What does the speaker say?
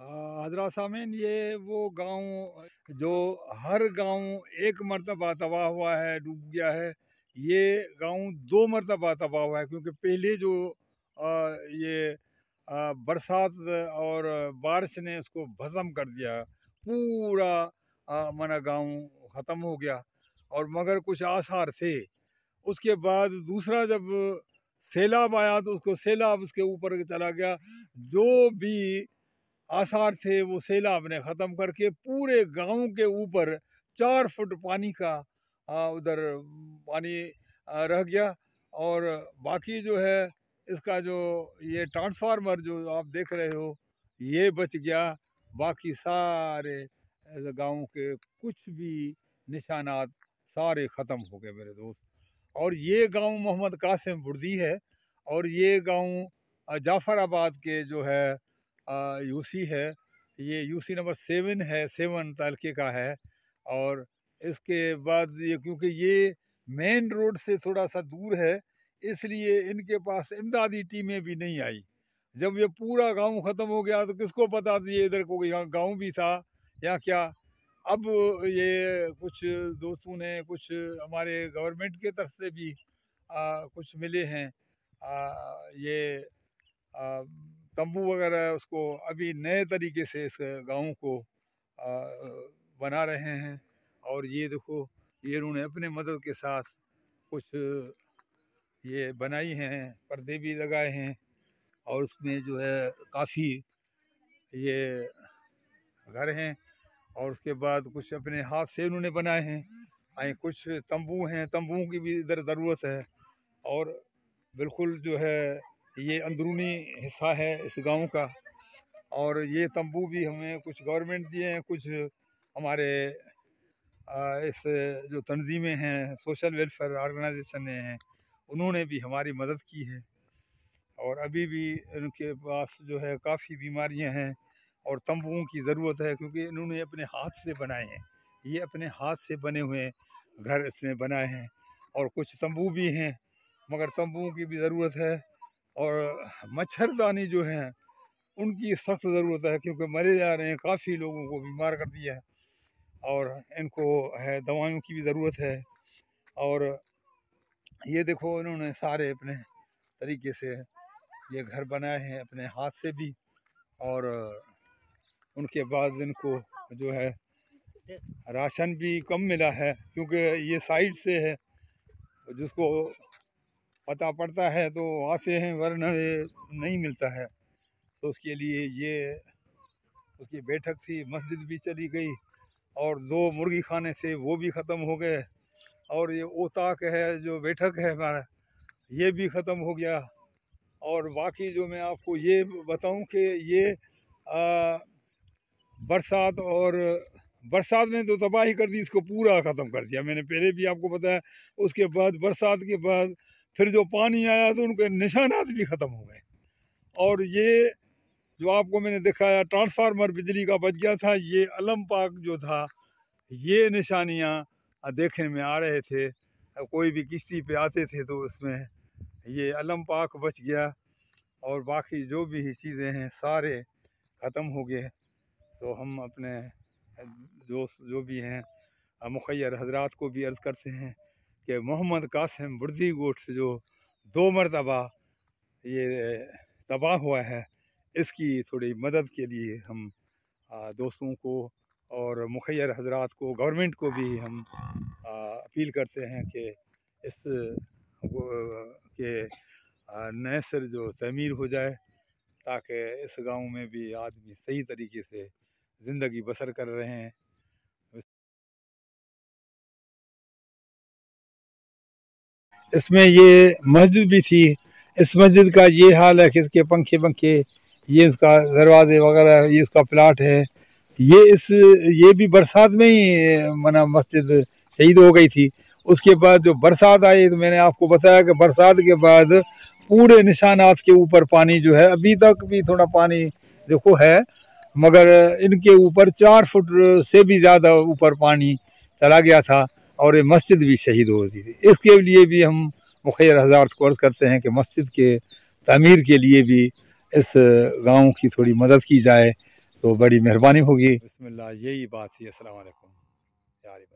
हाँ, हजरा सामिन ये वो गांव जो हर गांव एक मरतबा तबाह हुआ है डूब गया है ये गांव दो मरतबा तबाह हुआ है क्योंकि पहले जो आ, ये बरसात और बारिश ने उसको भस्म कर दिया पूरा मना गांव ख़त्म हो गया और मगर कुछ आसार थे उसके बाद दूसरा जब सैलाब आया तो उसको सैलाब उसके ऊपर चला गया जो भी आसार थे वो सैलाब ने ख़त्म करके पूरे गांव के ऊपर चार फुट पानी का उधर पानी रह गया और बाकी जो है इसका जो ये ट्रांसफार्मर जो आप देख रहे हो ये बच गया बाकी सारे गाँव के कुछ भी निशानात सारे ख़त्म हो गए मेरे दोस्त और ये गांव मोहम्मद कासिम बुर्दी है और ये गांव जाफ़राबाद के जो है यूसी है ये यूसी नंबर सेवन है सेवन तालके का है और इसके बाद ये क्योंकि ये मेन रोड से थोड़ा सा दूर है इसलिए इनके पास इमदादी टीमें भी नहीं आई जब ये पूरा गांव ख़त्म हो गया तो किसको पता ये इधर को हाँ, गांव भी था या क्या अब ये कुछ दोस्तों ने कुछ हमारे गवर्नमेंट के तरफ से भी आ, कुछ मिले हैं आ, ये आ, तंबू वगैरह उसको अभी नए तरीके से इस गाँव को आ, बना रहे हैं और ये देखो ये उन्होंने अपने मदद के साथ कुछ ये बनाई हैं पर्दे भी लगाए हैं और उसमें जो है काफ़ी ये घर हैं और उसके बाद कुछ अपने हाथ से उन्होंने बनाए हैं आए कुछ तंबू हैं तंबुओं की भी इधर ज़रूरत है और बिल्कुल जो है ये अंदरूनी हिस्सा है इस गांव का और ये तंबू भी हमें कुछ गवर्नमेंट दिए हैं कुछ हमारे इस जो तंजीमें हैं सोशल वेलफेयर ऑर्गेनाइजेशन हैं उन्होंने भी हमारी मदद की है और अभी भी उनके पास जो है काफ़ी बीमारियां हैं और तंबुओं की ज़रूरत है क्योंकि इन्होंने अपने हाथ से बनाए हैं ये अपने हाथ से बने हुए घर इसमें बनाए हैं और कुछ तंबू भी हैं मगर तंबुओं की भी ज़रूरत है और मच्छरदानी जो हैं उनकी सख्त ज़रूरत है क्योंकि मरे जा रहे हैं काफ़ी लोगों को बीमार कर दिया है और इनको है दवाइयों की भी ज़रूरत है और ये देखो इन्होंने सारे अपने तरीके से ये घर बनाए हैं अपने हाथ से भी और उनके बाद इनको जो है राशन भी कम मिला है क्योंकि ये साइड से है जिसको पता पड़ता है तो आते हैं वरना नहीं मिलता है तो उसके लिए ये उसकी बैठक थी मस्जिद भी चली गई और दो मुर्गी खाने से वो भी ख़त्म हो गए और ये ओताक है जो बैठक है हमारा ये भी ख़त्म हो गया और बाकी जो मैं आपको ये बताऊं कि ये बरसात और बरसात ने तो तबाही कर दी इसको पूरा ख़त्म कर दिया मैंने पहले भी आपको बताया उसके बाद बरसात के बाद फिर जो पानी आया तो उनके निशानात भी ख़त्म हो गए और ये जो आपको मैंने दिखाया ट्रांसफार्मर बिजली का बच गया था ये अलम पाक जो था ये निशानियाँ देखने में आ रहे थे कोई भी किश्ती पे आते थे तो उसमें ये अलम पाक बच गया और बाकी जो भी चीज़ें हैं सारे ख़त्म हो गए तो हम अपने दोस्त जो भी हैं मुखैर हजरात को भी अर्ज़ करते हैं कि मोहम्मद कासिम बुरदी गोट से जो दो मरतबा ये तबाह हुआ है इसकी थोड़ी मदद के लिए हम दोस्तों को और मुखैर हजरात को गवर्नमेंट को भी हम अपील करते हैं कि इस के नए सर जो तमीर हो जाए ताकि इस गांव में भी आदमी सही तरीके से ज़िंदगी बसर कर रहे हैं इसमें ये मस्जिद भी थी इस मस्जिद का ये हाल है कि इसके पंखे पंखे ये उसका दरवाजे वगैरह ये उसका प्लाट है ये इस ये भी बरसात में ही मना मस्जिद शहीद हो गई थी उसके बाद जो बरसात आई तो मैंने आपको बताया कि बरसात के बाद पूरे निशानात के ऊपर पानी जो है अभी तक भी थोड़ा पानी देखो है मगर इनके ऊपर चार फुट से भी ज़्यादा ऊपर पानी चला गया था और ये मस्जिद भी शहीद होती थी इसके लिए भी हम मुखैर हज़ार को अर्ज़ करते हैं कि मस्जिद के तमीर के लिए भी इस गांव की थोड़ी मदद की जाए तो बड़ी मेहरबानी होगी बसमिल्ला यही बात थी असल